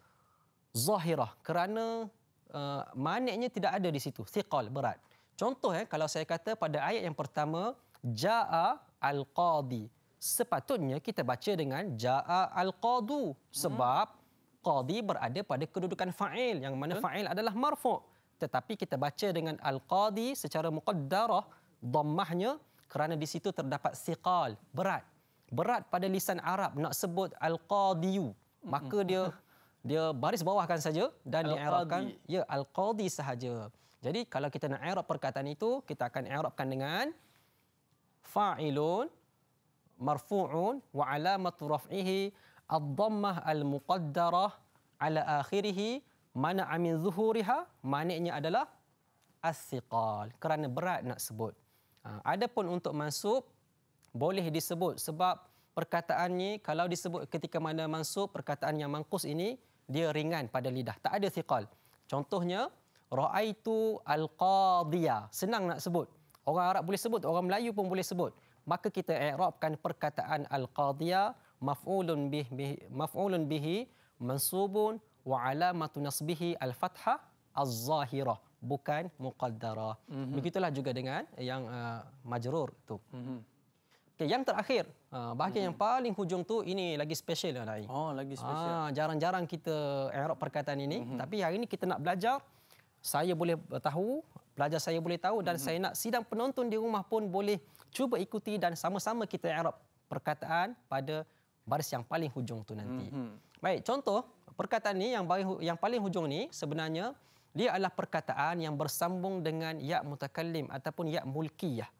zahirah kerana Eh, maniknya tidak ada di situ. Siqal berat. Contoh, eh, kalau saya kata pada ayat yang pertama, Ja'a al-Qadi. Sepatutnya kita baca dengan Ja'a al-Qadu. Sebab hmm. Qadi berada pada kedudukan fa'il. Yang mana fa'il adalah marfu' tetapi kita baca dengan al-qadi secara muqaddarah dhammahnya kerana di situ terdapat siqal berat berat pada lisan Arab nak sebut al-qadiyu maka dia dia baris bawahkan saja dan diarabkan ya al-qadi sahaja. Jadi kalau kita nak i'rab perkataan itu kita akan i'rabkan dengan fa'ilun marfu'un wa alamat raf'ihi ad-dhammah al-muqaddarah ala akhirih mana amin zuhuriha maknanya adalah as-siqal kerana berat nak sebut. Ha, adapun untuk mansub boleh disebut sebab perkataannya kalau disebut ketika mana mansub perkataan yang mangkus ini dia ringan pada lidah tak ada thiqal contohnya raaitu alqadhiya senang nak sebut orang arab boleh sebut orang melayu pun boleh sebut maka kita i'rabkan perkataan al alqadhiya maf'ulun bihi maf'ulun bihi mansubun wa alamatu nasbihi alfathah az-zahirah bukan muqaddarah mm-hmm. begitulah juga dengan yang uh, majrur tu mm-hmm. Okey, yang terakhir, uh, bahagian hmm. yang paling hujung tu ini lagi special lah Dai. Oh, lagi ha, special. Ah, jarang-jarang kita erop perkataan ini, hmm. tapi hari ini kita nak belajar. Saya boleh tahu, pelajar saya boleh tahu dan hmm. saya nak sidang penonton di rumah pun boleh cuba ikuti dan sama-sama kita erop perkataan pada baris yang paling hujung tu nanti. Hmm. Baik, contoh perkataan ini yang baris, yang paling hujung ni sebenarnya dia adalah perkataan yang bersambung dengan ya mutakallim ataupun ya mulkiyah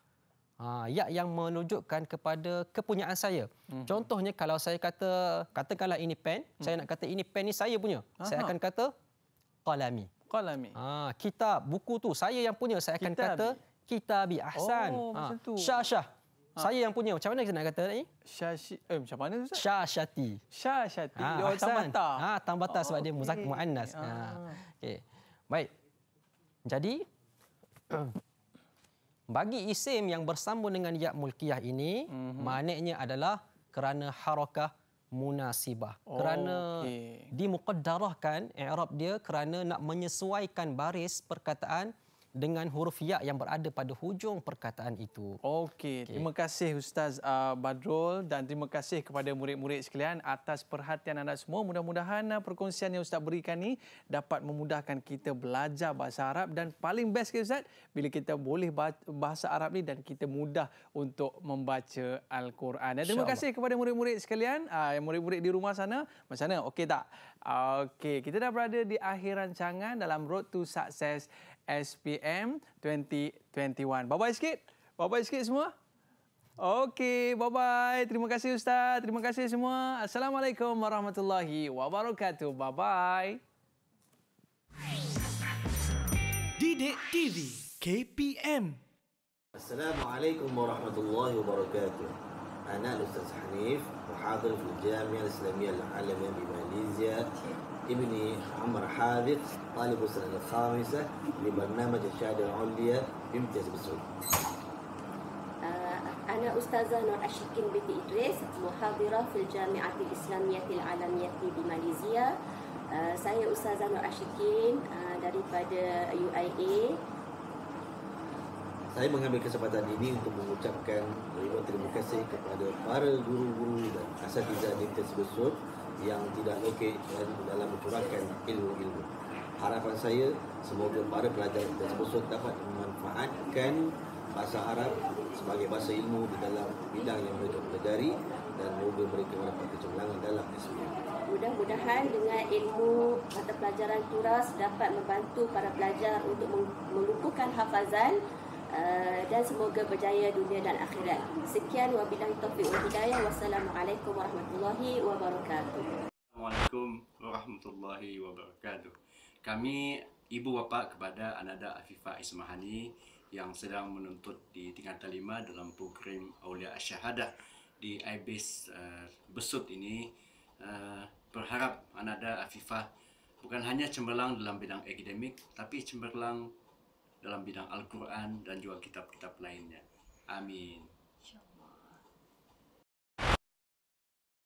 ayat ha, yang menunjukkan kepada kepunyaan saya. Hmm. Contohnya kalau saya kata katakanlah ini pen, hmm. saya nak kata ini pen ni saya punya. Aha. Saya akan kata qalami. Qalami. Ha, kitab, buku tu saya yang punya. Saya akan kitab. kata kitabi ahsan. Oh, ha. macam tu. Syah syah. Ha. Saya yang punya. Macam mana kita nak kata ni? Syashi. Eh, macam mana tu? Syashati. Syashati. Ha, oh, ha Dia Ahsan. tambata. Ha, tambata oh, sebab okay. dia muzak mu'annas. ha. Ah. Okay. Baik. Jadi, bagi isim yang bersambung dengan ya mulkiyah ini mm-hmm. maknanya adalah kerana harakah munasibah oh, kerana okay. dimuqaddarahkan i'rab dia kerana nak menyesuaikan baris perkataan dengan huruf ya yang berada pada hujung perkataan itu. Okey, okay. terima kasih Ustaz uh, Badrul dan terima kasih kepada murid-murid sekalian atas perhatian anda semua. Mudah-mudahan uh, perkongsian yang Ustaz berikan ini dapat memudahkan kita belajar bahasa Arab dan paling best ke Ustaz bila kita boleh bahasa Arab ni dan kita mudah untuk membaca Al-Quran. Dan terima kasih kepada murid-murid sekalian, uh, murid-murid di rumah sana. Macam mana? Okey tak? Uh, okey, kita dah berada di akhir rancangan dalam Road to Success. SPM 2021. Bye-bye sikit. Bye-bye sikit semua. Okey, bye-bye. Terima kasih Ustaz. Terima kasih semua. Assalamualaikum warahmatullahi wabarakatuh. Bye-bye. Dide TV KPM Assalamualaikum warahmatullahi wabarakatuh. Anak Ustaz Hanif, muhadir di Jamiah Islamiah Al-Alamin di Malaysia. ابني عمر حادث طالب السنة الخامسة لبرنامج الشهادة العليا بامتياز بالسعودية. أنا أستاذة نور أشكين بنت إدريس محاضرة في الجامعة الإسلامية العالمية في ماليزيا. سأي أستاذة نور أشكين daripada UIA Saya mengambil kesempatan ini untuk mengucapkan ribuan terima kasih kepada para guru-guru dan asatizah di Tersebut yang tidak lokek dan dalam mencurahkan ilmu-ilmu. Harapan saya semoga para pelajar tersebut dapat memanfaatkan bahasa Arab sebagai bahasa ilmu di dalam bidang yang mereka pelajari dan moga mereka mendapat kecemerlangan dalam kesemua. Mudah-mudahan dengan ilmu mata pelajaran turas dapat membantu para pelajar untuk melukuhkan hafazan Eh, dan semoga berjaya dunia dan akhirat. Sekian wabillahi taufiq wal hidayah. Wassalamualaikum warahmatullahi wabarakatuh. Assalamualaikum warahmatullahi wabarakatuh. Kami ibu bapa kepada Ananda Afifah Ismahani yang sedang menuntut di tingkat lima dalam program Aulia Asyahadah di IBIS uh, eh, Besut ini uh, berharap Ananda Afifah bukan hanya cemerlang dalam bidang akademik tapi cemerlang dalam bidang Al-Quran dan juga kitab-kitab lainnya. Amin.